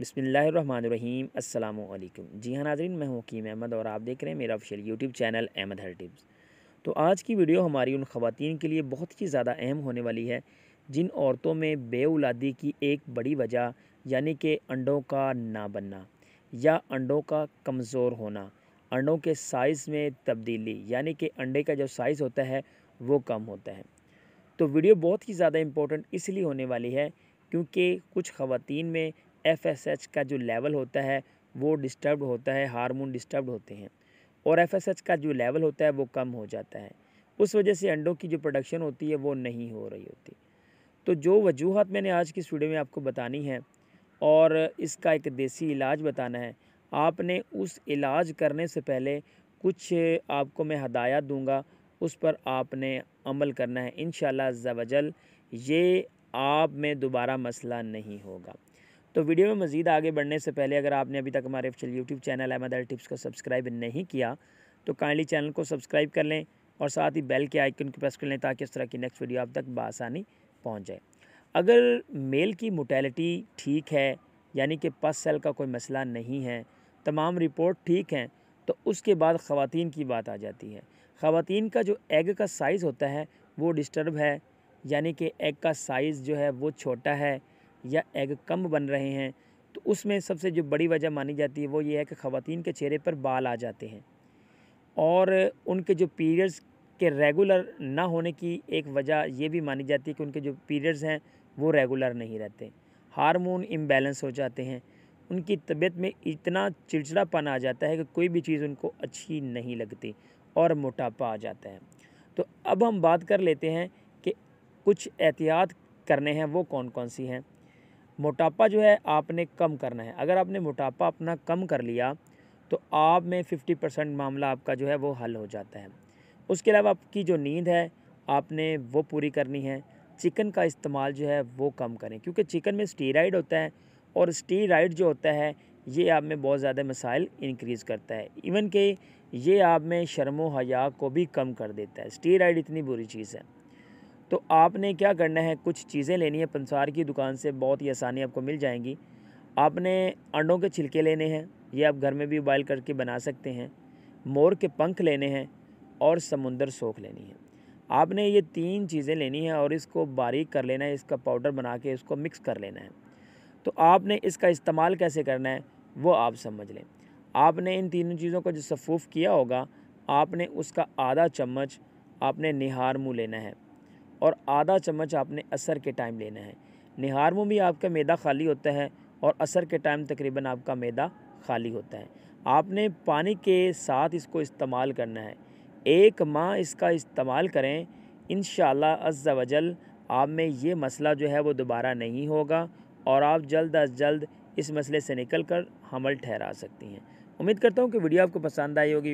बसमीम अल्लाम जी हाँ नाजरीन मैं हकीम अहमद और आप देख रहे हैं मेरा official YouTube channel Ahmed all tips तो आज की वीडियो हमारी उन ख़वान के लिए बहुत ही ज़्यादा अहम होने वाली है जिन औरतों में बेउलादी की एक बड़ी वजह यानी कि अंडों का ना बनना या अंडों का कमज़ोर होना अंडों के साइज़ में तब्दीली यानी कि अंडे का जो साइज़ होता है वो कम होता है तो वीडियो बहुत ही ज़्यादा इम्पोर्टेंट इसलिए होने वाली है क्योंकि कुछ ख़वान में एफ का जो लेवल होता है वो डिस्टर्ब होता है हार्मोन डिस्टर्ब होते हैं और एफ का जो लेवल होता है वो कम हो जाता है उस वजह से अंडों की जो प्रोडक्शन होती है वो नहीं हो रही होती तो जो वजूहत मैंने आज की इस वीडियो में आपको बतानी है और इसका एक देसी इलाज बताना है आपने उस इलाज करने से पहले कुछ आपको मैं हदायत दूंगा उस पर आपने अमल करना है इन शजल ये आप में दोबारा मसला नहीं होगा तो वीडियो में मज़ीद आगे बढ़ने से पहले अगर आपने अभी तक हमारे official YouTube channel Ahmed all tips को सब्सक्राइब नहीं किया तो काइंडली चैनल को सब्सक्राइब कर लें और साथ ही बेल के आइकन को प्रेस कर लें ताकि इस तरह की नेक्स्ट वीडियो आप तक बसानी पहुँच जाए अगर मेल की मोटेलिटी ठीक है यानी कि पस सेल का कोई मसला नहीं है तमाम रिपोर्ट ठीक हैं तो उसके बाद ख़वान की बात आ जाती है ख़वान का जो एग का साइज़ होता है वो डिस्टर्ब है यानी कि एग का साइज़ जो है वो छोटा है या एग कम बन रहे हैं तो उसमें सबसे जो बड़ी वजह मानी जाती है वो ये है कि ख़वान के चेहरे पर बाल आ जाते हैं और उनके जो पीरियड्स के रेगुलर ना होने की एक वजह ये भी मानी जाती है कि उनके जो पीरियड्स हैं वो रेगुलर नहीं रहते हार्मोन इम्बेलेंस हो जाते हैं उनकी तबीयत में इतना चिड़चिड़ापन आ जाता है कि कोई भी चीज़ उनको अच्छी नहीं लगती और मोटापा आ जाता है तो अब हम बात कर लेते हैं कि कुछ एहतियात करने हैं वो कौन कौन सी हैं मोटापा जो है आपने कम करना है अगर आपने मोटापा अपना कम कर लिया तो आप में फ़िफ्टी परसेंट मामला आपका जो है वो हल हो जाता है उसके अलावा आपकी जो नींद है आपने वो पूरी करनी है चिकन का इस्तेमाल जो है वो कम करें क्योंकि चिकन में स्टीराइड होता है और स्टीराइड जो होता है ये आप में बहुत ज़्यादा मसाइल इंक्रीज़ करता है इवन के ये आप में शर्म हया को भी कम कर देता है स्टीराइड इतनी बुरी चीज़ है तो आपने क्या करना है कुछ चीज़ें लेनी है पंसार की दुकान से बहुत ही आसानी आपको मिल जाएंगी आपने अंडों के छिलके लेने हैं ये आप घर में भी उबाइल करके बना सकते हैं मोर के पंख लेने हैं और समुंदर सोख लेनी है आपने ये तीन चीज़ें लेनी है और इसको बारीक कर लेना है इसका पाउडर बना के इसको मिक्स कर लेना है तो आपने इसका इस्तेमाल कैसे करना है वो आप समझ लें आपने इन तीनों चीज़ों को जो सफ़ूफ़ किया होगा आपने उसका आधा चम्मच आपने निहार मुँह लेना है और आधा चम्मच आपने असर के टाइम लेना है निहार में भी आपका मैदा खाली होता है और असर के टाइम तकरीबन आपका मैदा खाली होता है आपने पानी के साथ इसको इस्तेमाल करना है एक माह इसका इस्तेमाल करें इन अज़्ज़ा वजल आप में ये मसला जो है वो दोबारा नहीं होगा और आप जल्द अज जल्द इस मसले से निकल कर हमल ठहरा सकती हैं उम्मीद करता हूँ कि वीडियो आपको पसंद आई होगी